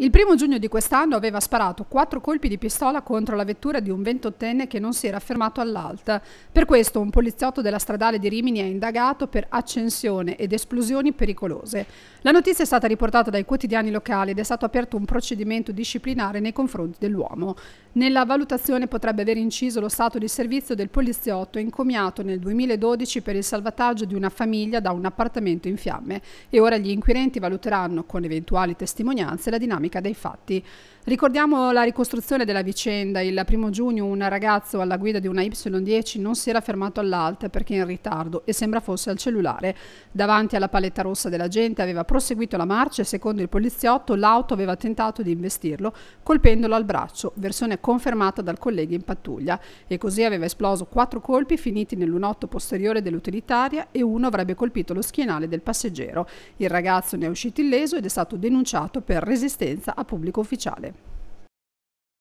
Il primo giugno di quest'anno aveva sparato quattro colpi di pistola contro la vettura di un ventottenne che non si era fermato all'alta. Per questo un poliziotto della stradale di Rimini è indagato per accensione ed esplosioni pericolose. La notizia è stata riportata dai quotidiani locali ed è stato aperto un procedimento disciplinare nei confronti dell'uomo. Nella valutazione potrebbe aver inciso lo stato di servizio del poliziotto incomiato nel 2012 per il salvataggio di una famiglia da un appartamento in fiamme e ora gli inquirenti valuteranno con eventuali testimonianze la dinamica cronaca dei fatti. Ricordiamo la ricostruzione della vicenda. Il primo giugno un ragazzo alla guida di una Y10 non si era fermato all'alta perché in ritardo e sembra fosse al cellulare. Davanti alla paletta rossa della gente aveva proseguito la marcia e secondo il poliziotto l'auto aveva tentato di investirlo colpendolo al braccio, versione confermata dal collega in pattuglia. E così aveva esploso quattro colpi finiti nell'unotto posteriore dell'utilitaria e uno avrebbe colpito lo schienale del passeggero. Il ragazzo ne è uscito illeso ed è stato denunciato per resistenza concorrenza a pubblico ufficiale.